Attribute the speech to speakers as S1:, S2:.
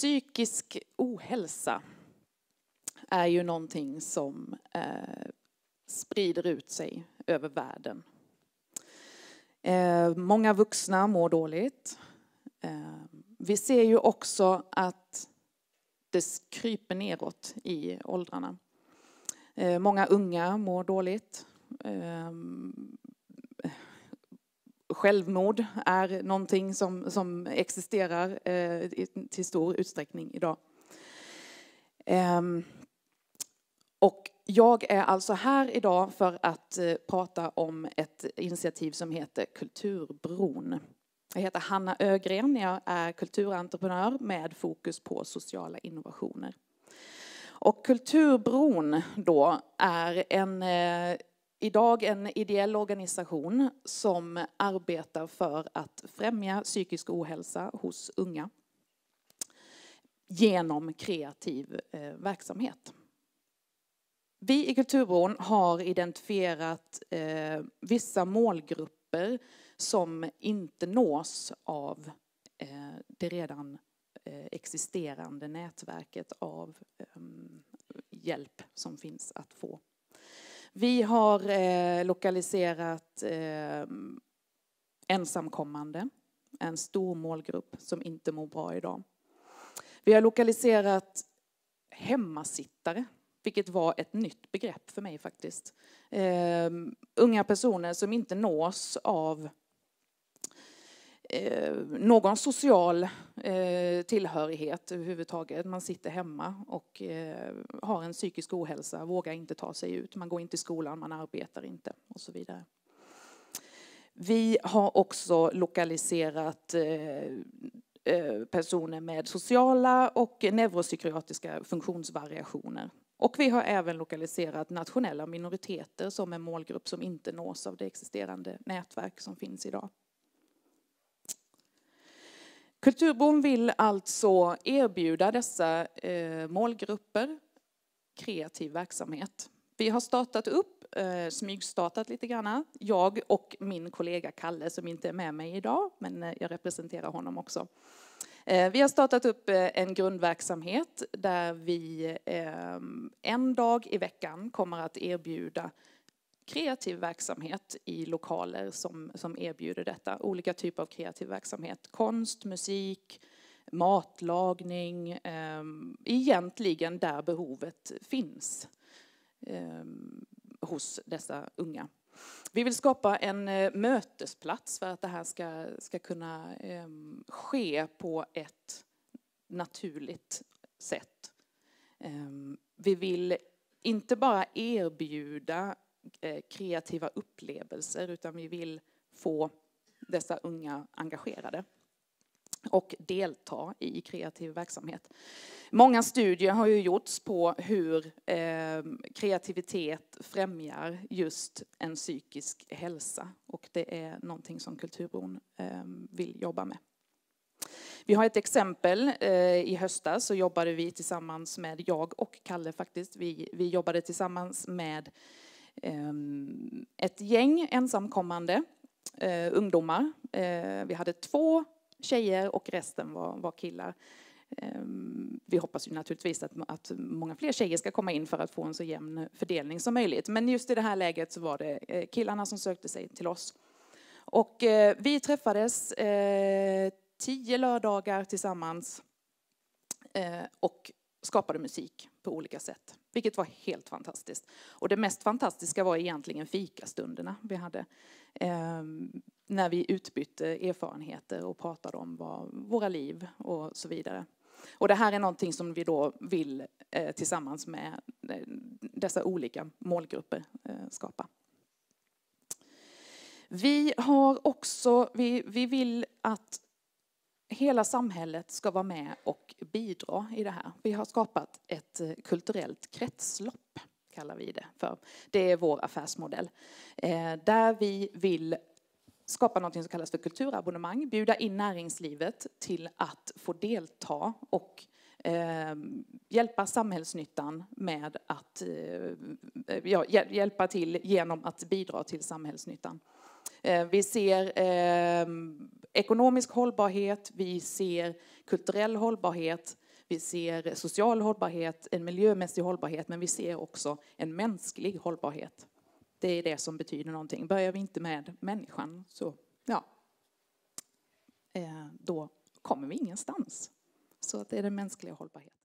S1: psykisk ohälsa är ju någonting som eh, sprider ut sig över världen. Eh, många vuxna mår dåligt. Eh, vi ser ju också att det kryper neråt i åldrarna. Eh, många unga mår dåligt. Eh, självmord är någonting som, som existerar eh, till stor utsträckning idag. Ehm, och jag är alltså här idag för att eh, prata om ett initiativ som heter Kulturbron. Jag heter Hanna Ögren, jag är kulturentreprenör med fokus på sociala innovationer. Och Kulturbron då är en eh, idag en ideell organisation som arbetar för att främja psykisk ohälsa hos unga genom kreativ eh, verksamhet. Vi i Kulturbron har identifierat eh, vissa målgrupper som inte nås av eh, det redan eh, existerande nätverket av ehm, hjälp som finns att få. Vi har eh, lokaliserat eh, ensamkommande, en stor målgrupp som inte mår bra idag. Vi har lokaliserat hemmasittare, vilket var ett nytt begrepp för mig faktiskt. Eh, unga personer som inte nås av Eh, någon social eh, tillhörighet överhuvudtaget. Man sitter hemma och eh, har en psykisk ohälsa, vågar inte ta sig ut, man går inte i skolan, man arbetar inte och så vidare. Vi har också lokaliserat eh, eh, personer med sociala och neuropsykiatriska funktionsvariationer. Och vi har även lokaliserat nationella minoriteter som en målgrupp som inte nås av det existerande nätverk som finns idag. Kulturbon vill alltså erbjuda dessa eh, målgrupper kreativ verksamhet. Vi har startat upp, eh, smygstartat lite grann, jag och min kollega Kalle som inte är med mig idag, men eh, jag representerar honom också. Vi har startat upp en grundverksamhet där vi en dag i veckan kommer att erbjuda kreativ verksamhet i lokaler som, som erbjuder detta. Olika typer av kreativ verksamhet. Konst, musik, matlagning. Eh, egentligen där behovet finns eh, hos dessa unga. Vi vill skapa en eh, mötesplats för att det här ska, ska kunna eh, ske på ett naturligt sätt. Ehm, vi vill inte bara erbjuda Eh, kreativa upplevelser utan vi vill få dessa unga engagerade och delta i kreativ verksamhet. Många studier har ju gjorts på hur eh, kreativitet främjar just en psykisk hälsa och det är någonting som Kulturbron eh, vill jobba med. Vi har ett exempel. I höstas så jobbade vi tillsammans med, jag och Kalle faktiskt, vi, vi jobbade tillsammans med Ehm, ett gäng ensamkommande eh, ungdomar. Eh, vi hade två tjejer och resten var, killar. Ehm, vi hoppas ju naturligtvis att, många fler tjejer ska komma in för att få en så jämn fördelning som möjligt. Men just i det här läget så var det eh, killarna som sökte sig till oss. Och vi träffades tio lördagar tillsammans och skapade musik på olika sätt, vilket var helt fantastiskt. Och det mest fantastiska var egentligen fikastunderna vi hade eh, när vi utbytte erfarenheter och pratade om vad, våra liv och så vidare. Och det här är någonting som vi då vill eh, tillsammans med eh, dessa olika målgrupper eh, skapa. Vi har också, vi, vi vill att hela samhället ska vara med och bidra i det här. Vi har skapat ett eh, kulturellt kretslopp, kallar vi det för. Det är vår affärsmodell. Eh, där vi vill skapa något som kallas för kulturabonnemang, bjuda in näringslivet till att få delta och Eh, hjälpa samhällsnyttan med att eh, ja, hjälpa till genom att bidra till samhällsnyttan. Eh, vi ser ehm, ekonomisk hållbarhet, vi ser kulturell hållbarhet, vi ser social hållbarhet, en miljömässig hållbarhet, men vi ser också en mänsklig hållbarhet. Det är det som betyder någonting. Börjar vi inte med människan så, ja, eh, då kommer vi ingenstans. Så det är den mänskliga hållbarheten.